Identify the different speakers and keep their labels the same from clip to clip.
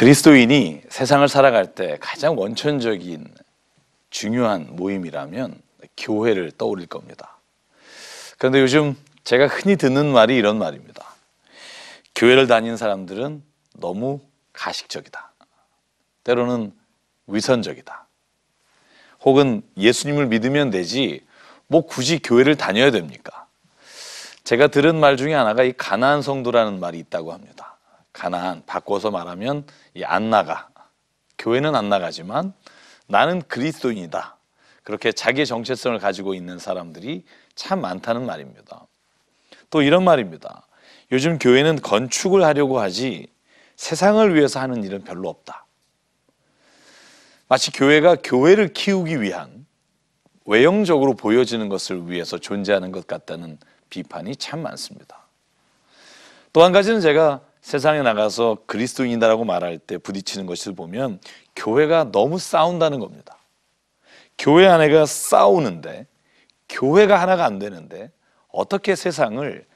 Speaker 1: 그리스도인이 세상을 살아갈 때 가장 원천적인 중요한 모임이라면 교회를 떠올릴 겁니다. 그런데 요즘 제가 흔히 듣는 말이 이런 말입니다. 교회를 다닌 사람들은 너무 가식적이다. 때로는 위선적이다. 혹은 예수님을 믿으면 되지 뭐 굳이 교회를 다녀야 됩니까? 제가 들은 말 중에 하나가 이가나 성도라는 말이 있다고 합니다. 가나안 바꿔서 말하면 이 안 나가 교회는 안 나가지만 나는 그리스도인이다 그렇게 자기 정체성을 가지고 있는 사람들이 참 많다는 말입니다. 또 이런 말입니다. 요즘 교회는 건축을 하려고 하지 세상을 위해서 하는 일은 별로 없다. 마치 교회가 교회를 키우기 위한 외형적으로 보여지는 것을 위해서 존재하는 것 같다는 비판이 참 많습니다. 또 한 가지는 제가 세상에 나가서 그리스도인이다라고 말할 때 부딪히는 것을 보면 교회가 너무 싸운다는 겁니다. 교회 안에가 싸우는데 교회가 하나가 안 되는데 어떻게 세상을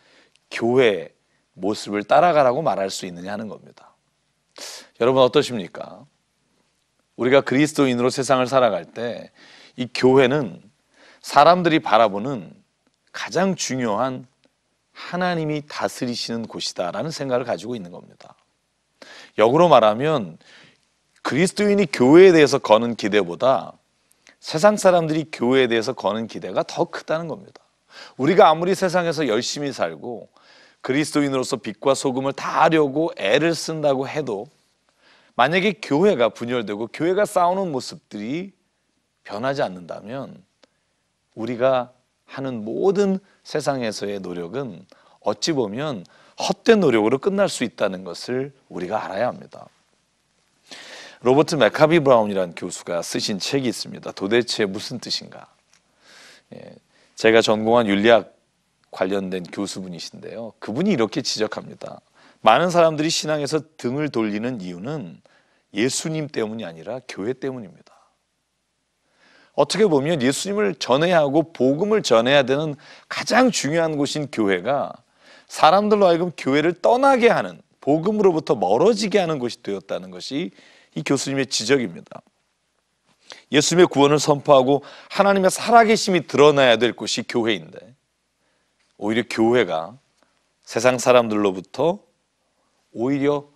Speaker 1: 교회 모습을 따라가라고 말할 수 있느냐 하는 겁니다. 여러분 어떠십니까? 우리가 그리스도인으로 세상을 살아갈 때 이 교회는 사람들이 바라보는 가장 중요한 하나님이 다스리시는 곳이다라는 생각을 가지고 있는 겁니다. 역으로 말하면 그리스도인이 교회에 대해서 거는 기대보다 세상 사람들이 교회에 대해서 거는 기대가 더 크다는 겁니다. 우리가 아무리 세상에서 열심히 살고 그리스도인으로서 빛과 소금을 다 하려고 애를 쓴다고 해도 만약에 교회가 분열되고 교회가 싸우는 모습들이 변하지 않는다면 우리가 하는 모든 세상에서의 노력은 어찌 보면 헛된 노력으로 끝날 수 있다는 것을 우리가 알아야 합니다. 로버트 메카비 브라운이라는 교수가 쓰신 책이 있습니다. 도대체 무슨 뜻인가? 예, 제가 전공한 윤리학 관련된 교수분이신데요. 그분이 이렇게 지적합니다. 많은 사람들이 신앙에서 등을 돌리는 이유는 예수님 때문이 아니라 교회 때문입니다. 어떻게 보면 예수님을 전해야 하고 복음을 전해야 되는 가장 중요한 곳인 교회가 사람들로 하여금 교회를 떠나게 하는 복음으로부터 멀어지게 하는 곳이 되었다는 것이 이 교수님의 지적입니다. 예수님의 구원을 선포하고 하나님의 살아계심이 드러나야 될 곳이 교회인데 오히려 교회가 세상 사람들로부터 오히려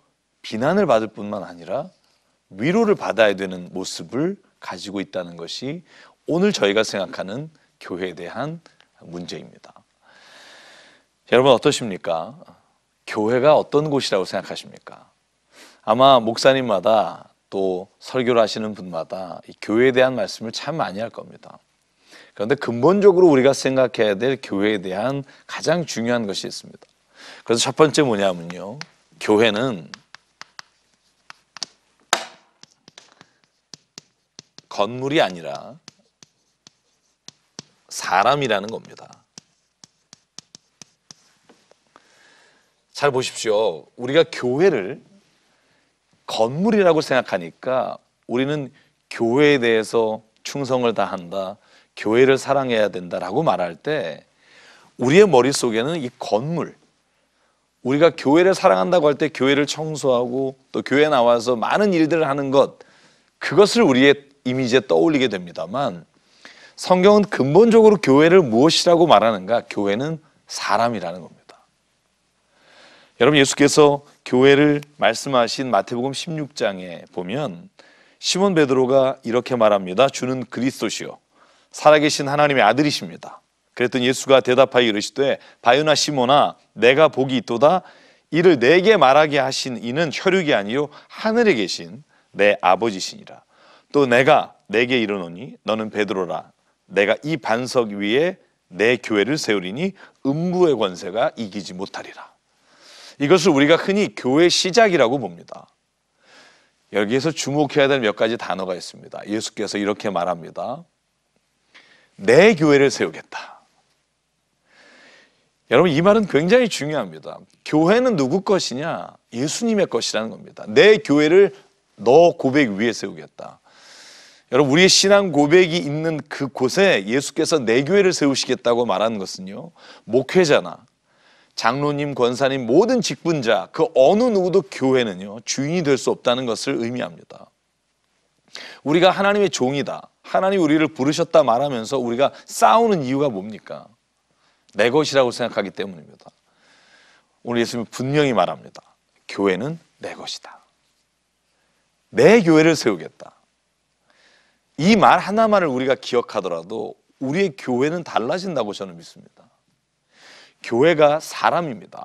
Speaker 1: 비난을 받을 뿐만 아니라 위로를 받아야 되는 모습을 가지고 있다는 것이 오늘 저희가 생각하는 교회에 대한 문제입니다. 여러분 어떠십니까? 교회가 어떤 곳이라고 생각하십니까? 아마 목사님마다 또 설교를 하시는 분마다 교회에 대한 말씀을 참 많이 할 겁니다. 그런데 근본적으로 우리가 생각해야 될 교회에 대한 가장 중요한 것이 있습니다. 그래서 첫 번째 뭐냐면요. 교회는 건물이 아니라 사람이라는 겁니다. 잘 보십시오. 우리가 교회를 건물이라고 생각하니까 우리는 교회에 대해서 충성을 다한다, 교회를 사랑해야 된다라고 말할 때 우리의 머릿속에는 이 건물, 우리가 교회를 사랑한다고 할 때 교회를 청소하고 또 교회 나와서 많은 일들을 하는 것, 그것을 우리의 이미지에 떠올리게 됩니다만 성경은 근본적으로 교회를 무엇이라고 말하는가? 교회는 사람이라는 겁니다. 여러분 예수께서 교회를 말씀하신 마태복음 16장에 보면 시몬 베드로가 이렇게 말합니다. 주는 그리스도시요 살아계신 하나님의 아들이십니다. 그랬더니 예수가 대답하여 이르시되 바요나 시몬아 내가 복이 있도다 이를 내게 말하게 하신 이는 혈육이 아니요 하늘에 계신 내 아버지시니라. 또 내가 내게 이르노니 너는 베드로라 내가 이 반석 위에 내 교회를 세우리니 음부의 권세가 이기지 못하리라. 이것을 우리가 흔히 교회 시작이라고 봅니다. 여기에서 주목해야 될 몇 가지 단어가 있습니다. 예수께서 이렇게 말합니다. 내 교회를 세우겠다. 여러분 이 말은 굉장히 중요합니다. 교회는 누구 것이냐? 예수님의 것이라는 겁니다. 내 교회를 너 고백 위에 세우겠다. 여러분 우리의 신앙 고백이 있는 그곳에 예수께서 내 교회를 세우시겠다고 말하는 것은요. 목회자나 장로님, 권사님 모든 직분자 그 어느 누구도 교회는요. 주인이 될 수 없다는 것을 의미합니다. 우리가 하나님의 종이다. 하나님 우리를 부르셨다 말하면서 우리가 싸우는 이유가 뭡니까? 내 것이라고 생각하기 때문입니다. 오늘 예수님 분명히 말합니다. 교회는 내 것이다. 내 교회를 세우겠다. 이말 하나만을 우리가 기억하더라도 우리의 교회는 달라진다고 저는 믿습니다. 교회가 사람입니다.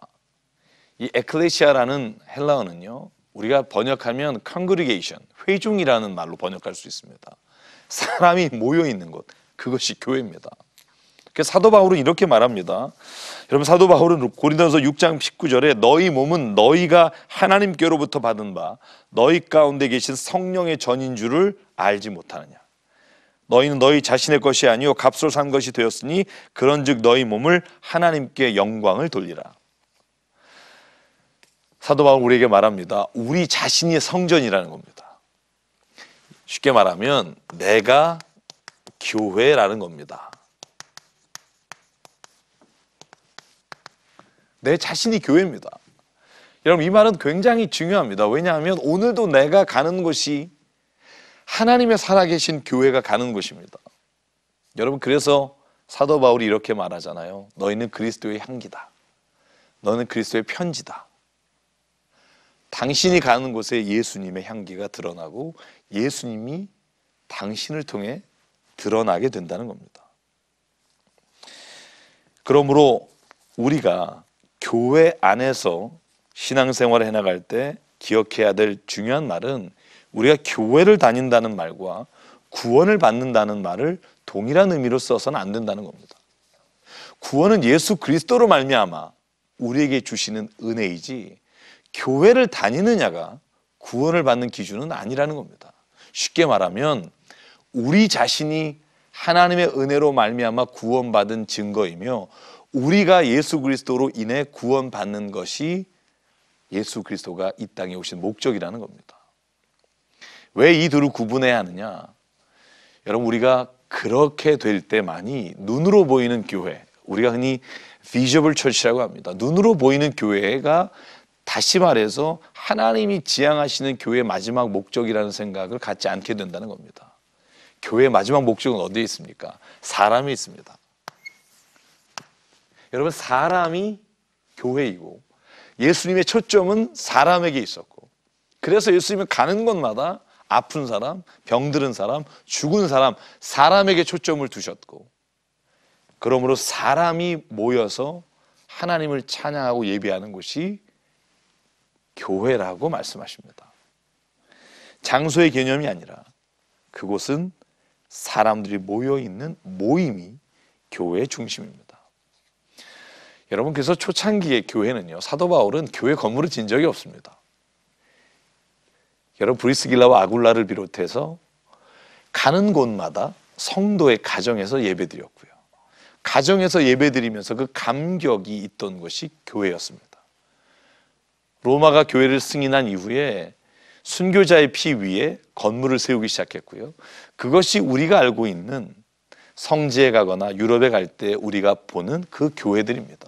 Speaker 1: 이 에클레시아라는 헬라어는요. 우리가 번역하면 congregation, 회중이라는 말로 번역할 수 있습니다. 사람이 모여 있는 곳, 그것이 교회입니다. 사도 바울은 이렇게 말합니다. 여러분 사도 바울은 고린도서 6장 19절에 너희 몸은 너희가 하나님께로부터 받은 바 너희 가운데 계신 성령의 전인 줄을 알지 못하느냐. 너희는 너희 자신의 것이 아니요 값으로 산 것이 되었으니 그런즉 너희 몸을 하나님께 영광을 돌리라. 사도 바울 우리에게 말합니다. 우리 자신이 성전이라는 겁니다. 쉽게 말하면 내가 교회라는 겁니다. 내 자신이 교회입니다. 여러분 이 말은 굉장히 중요합니다. 왜냐하면 오늘도 내가 가는 곳이 하나님의 살아계신 교회가 가는 곳입니다. 여러분 그래서 사도 바울이 이렇게 말하잖아요. 너희는 그리스도의 향기다. 너는 그리스도의 편지다. 당신이 가는 곳에 예수님의 향기가 드러나고 예수님이 당신을 통해 드러나게 된다는 겁니다. 그러므로 우리가 교회 안에서 신앙생활을 해나갈 때 기억해야 될 중요한 말은 우리가 교회를 다닌다는 말과 구원을 받는다는 말을 동일한 의미로 써서는 안 된다는 겁니다. 구원은 예수 그리스도로 말미암아 우리에게 주시는 은혜이지 교회를 다니느냐가 구원을 받는 기준은 아니라는 겁니다. 쉽게 말하면 우리 자신이 하나님의 은혜로 말미암아 구원받은 증거이며 우리가 예수 그리스도로 인해 구원받는 것이 예수 그리스도가 이 땅에 오신 목적이라는 겁니다. 왜이 둘을 구분해야 하느냐? 여러분 우리가 그렇게 될 때만이 눈으로 보이는 교회, 우리가 흔히 비저블 철치라고 합니다. 눈으로 보이는 교회가 다시 말해서 하나님이 지향하시는 교회의 마지막 목적이라는 생각을 갖지 않게 된다는 겁니다. 교회의 마지막 목적은 어디에 있습니까? 사람이 있습니다. 여러분 사람이 교회이고 예수님의 초점은 사람에게 있었고 그래서 예수님이 가는 곳마다 아픈 사람, 병들은 사람, 죽은 사람, 사람에게 초점을 두셨고, 그러므로 사람이 모여서 하나님을 찬양하고 예배하는 곳이 교회라고 말씀하십니다. 장소의 개념이 아니라 그곳은 사람들이 모여 있는 모임이 교회의 중심입니다. 여러분 그래서 초창기의 교회는요 사도 바울은 교회 건물을 진 적이 없습니다. 여러분 브리스길라와 아굴라를 비롯해서 가는 곳마다 성도의 가정에서 예배드렸고요. 가정에서 예배드리면서 그 감격이 있던 것이 교회였습니다. 로마가 교회를 승인한 이후에 순교자의 피 위에 건물을 세우기 시작했고요. 그것이 우리가 알고 있는 성지에 가거나 유럽에 갈 때 우리가 보는 그 교회들입니다.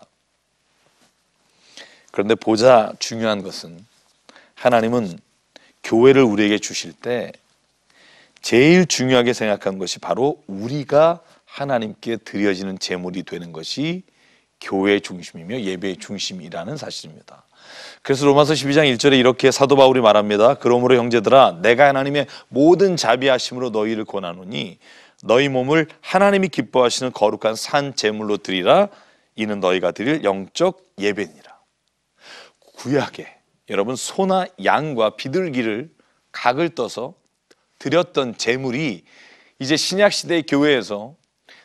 Speaker 1: 그런데 보자 중요한 것은 하나님은 교회를 우리에게 주실 때 제일 중요하게 생각한 것이 바로 우리가 하나님께 드려지는 제물이 되는 것이 교회의 중심이며 예배의 중심이라는 사실입니다. 그래서 로마서 12장 1절에 이렇게 사도 바울이 말합니다. 그러므로 형제들아 내가 하나님의 모든 자비하심으로 너희를 권하노니 너희 몸을 하나님이 기뻐하시는 거룩한 산 제물로 드리라 이는 너희가 드릴 영적 예배니라. 구약에 여러분 소나 양과 비둘기를 각을 떠서 드렸던 제물이 이제 신약 시대 의 교회에서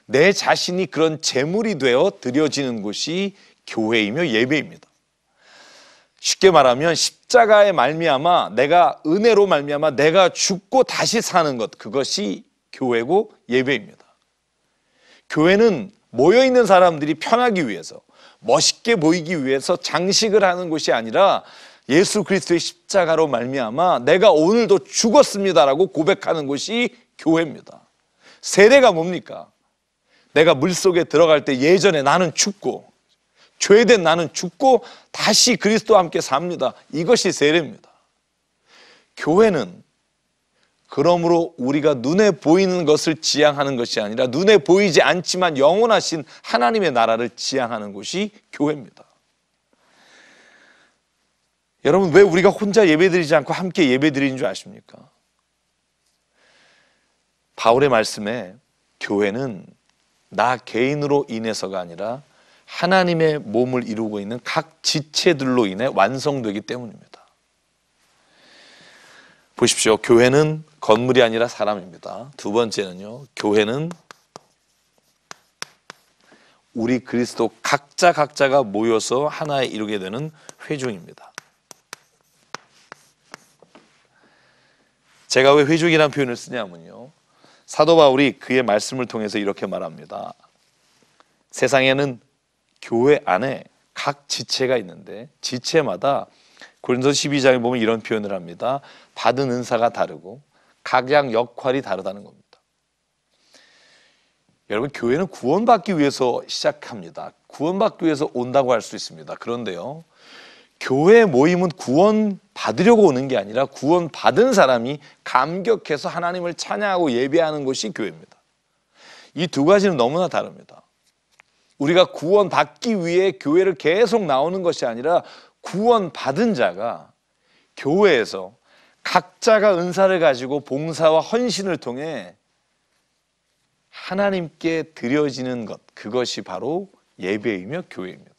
Speaker 1: 내 자신이 그런 제물이 되어 드려지는 곳이 교회이며 예배입니다. 쉽게 말하면 십자가의 말미암아 내가 은혜로 말미암아 내가 죽고 다시 사는 것 그것이 교회고 예배입니다. 교회는 모여 있는 사람들이 편하기 위해서 멋있게 보이기 위해서 장식을 하는 곳이 아니라 예수 그리스도의 십자가로 말미암아 내가 오늘도 죽었습니다라고 고백하는 곳이 교회입니다. 세례가 뭡니까? 내가 물속에 들어갈 때 예전에 나는 죽고 죄된 나는 죽고 다시 그리스도와 함께 삽니다. 이것이 세례입니다. 교회는 그러므로 우리가 눈에 보이는 것을 지향하는 것이 아니라 눈에 보이지 않지만 영원하신 하나님의 나라를 지향하는 곳이 교회입니다. 여러분 왜 우리가 혼자 예배드리지 않고 함께 예배드리는 줄 아십니까? 바울의 말씀에 교회는 나 개인으로 인해서가 아니라 하나님의 몸을 이루고 있는 각 지체들로 인해 완성되기 때문입니다. 보십시오. 교회는 건물이 아니라 사람입니다. 두 번째는요. 교회는 우리 그리스도 각자 각자가 모여서 하나에 이루게 되는 회중입니다. 제가 왜 회중이라는 표현을 쓰냐면요. 사도 바울이 그의 말씀을 통해서 이렇게 말합니다. 세상에는 교회 안에 각 지체가 있는데 지체마다 고린도 12장에 보면 이런 표현을 합니다. 받은 은사가 다르고 각양 역할이 다르다는 겁니다. 여러분 교회는 구원받기 위해서 시작합니다. 구원받기 위해서 온다고 할 수 있습니다. 그런데요. 교회 모임은 구원 받으려고 오는 게 아니라 구원 받은 사람이 감격해서 하나님을 찬양하고 예배하는 곳이 교회입니다. 이 두 가지는 너무나 다릅니다. 우리가 구원 받기 위해 교회를 계속 나오는 것이 아니라 구원 받은 자가 교회에서 각자가 은사를 가지고 봉사와 헌신을 통해 하나님께 드려지는 것, 그것이 바로 예배이며 교회입니다.